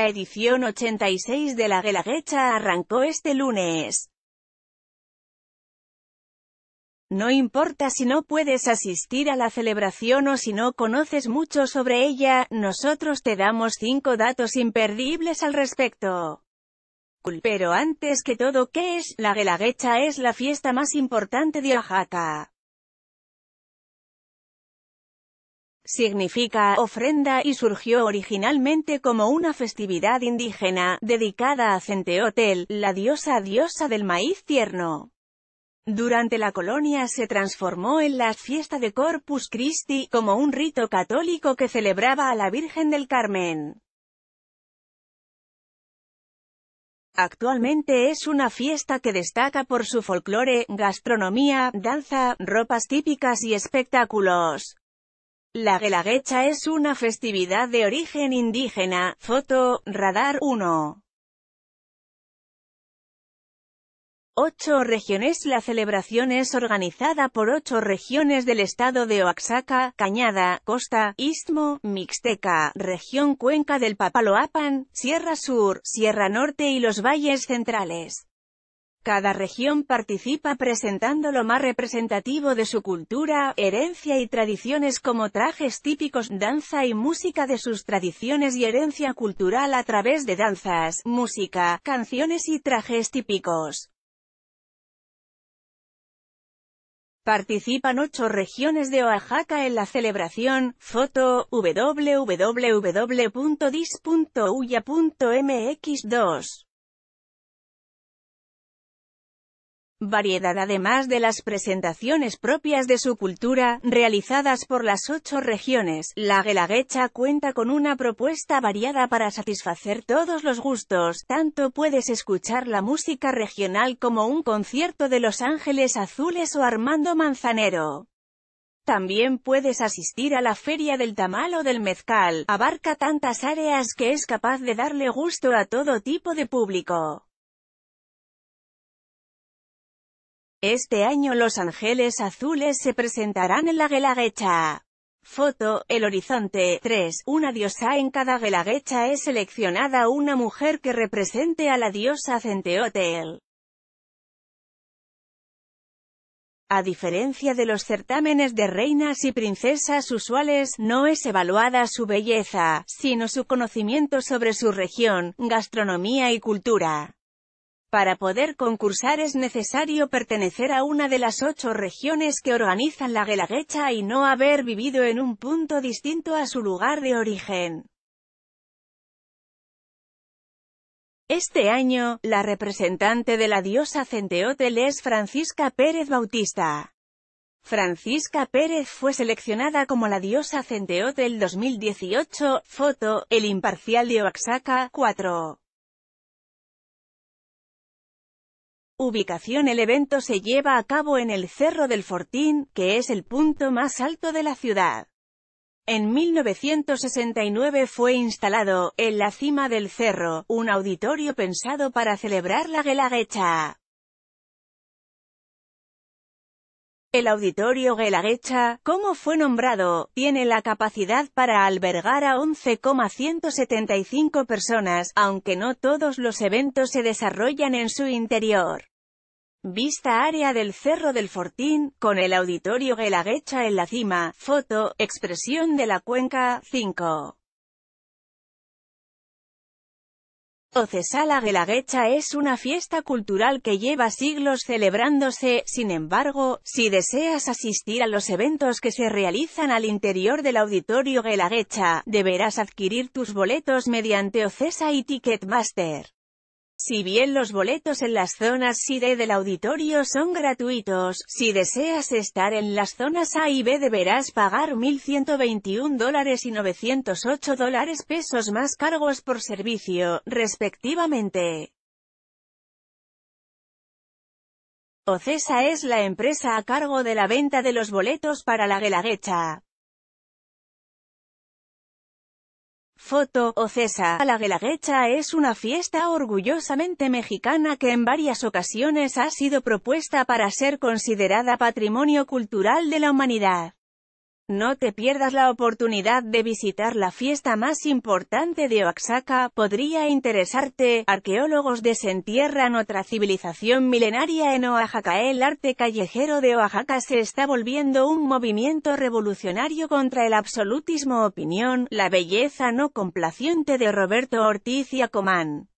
La edición 86 de la Guelaguetza arrancó este lunes. No importa si no puedes asistir a la celebración o si no conoces mucho sobre ella, nosotros te damos cinco datos imperdibles al respecto. Pero antes que todo, ¿qué es? La Guelaguetza es la fiesta más importante de Oaxaca. significa ofrenda y surgió originalmente como una festividad indígena, dedicada a Centeotel, la diosa diosa del maíz tierno. Durante la colonia se transformó en la fiesta de Corpus Christi, como un rito católico que celebraba a la Virgen del Carmen. Actualmente es una fiesta que destaca por su folclore, gastronomía, danza, ropas típicas y espectáculos. La Guelaguetza es una festividad de origen indígena. Foto, Radar 1. Ocho regiones La celebración es organizada por ocho regiones del estado de Oaxaca, Cañada, Costa, Istmo, Mixteca, región Cuenca del Papaloapan, Sierra Sur, Sierra Norte y los valles centrales. Cada región participa presentando lo más representativo de su cultura, herencia y tradiciones como trajes típicos, danza y música de sus tradiciones y herencia cultural a través de danzas, música, canciones y trajes típicos. Participan ocho regiones de Oaxaca en la celebración. Foto www.dis.uya.mx2 Variedad además de las presentaciones propias de su cultura, realizadas por las ocho regiones, la Guelaguetza cuenta con una propuesta variada para satisfacer todos los gustos, tanto puedes escuchar la música regional como un concierto de Los Ángeles Azules o Armando Manzanero. También puedes asistir a la Feria del Tamal o del Mezcal, abarca tantas áreas que es capaz de darle gusto a todo tipo de público. Este año Los Ángeles Azules se presentarán en la gelaguecha. Foto, El Horizonte, 3. Una diosa en cada gelaguecha es seleccionada una mujer que represente a la diosa Centeotel. A diferencia de los certámenes de reinas y princesas usuales, no es evaluada su belleza, sino su conocimiento sobre su región, gastronomía y cultura. Para poder concursar es necesario pertenecer a una de las ocho regiones que organizan la Guelaguecha y no haber vivido en un punto distinto a su lugar de origen. Este año, la representante de la diosa Centeotel es Francisca Pérez Bautista. Francisca Pérez fue seleccionada como la diosa Centeotel 2018, foto, El Imparcial de Oaxaca, 4. Ubicación El evento se lleva a cabo en el Cerro del Fortín, que es el punto más alto de la ciudad. En 1969 fue instalado, en la cima del cerro, un auditorio pensado para celebrar la Gelaguecha. El auditorio Gelaguecha, como fue nombrado, tiene la capacidad para albergar a 11,175 personas, aunque no todos los eventos se desarrollan en su interior. Vista área del Cerro del Fortín, con el auditorio Gelaguecha en la cima, foto, expresión de la cuenca, 5. Ocesala Gelaguecha es una fiesta cultural que lleva siglos celebrándose, sin embargo, si deseas asistir a los eventos que se realizan al interior del auditorio Gelaguecha, deberás adquirir tus boletos mediante Ocesa y Ticketmaster. Si bien los boletos en las zonas D del auditorio son gratuitos, si deseas estar en las zonas A y B deberás pagar 1.121 dólares y 908 dólares pesos más cargos por servicio, respectivamente. Ocesa es la empresa a cargo de la venta de los boletos para la Gelaguecha. Foto, Ocesa, a la Guelaguetza es una fiesta orgullosamente mexicana que en varias ocasiones ha sido propuesta para ser considerada Patrimonio Cultural de la Humanidad. No te pierdas la oportunidad de visitar la fiesta más importante de Oaxaca, podría interesarte, arqueólogos desentierran otra civilización milenaria en Oaxaca. El arte callejero de Oaxaca se está volviendo un movimiento revolucionario contra el absolutismo opinión, la belleza no complaciente de Roberto Ortiz y Acomán.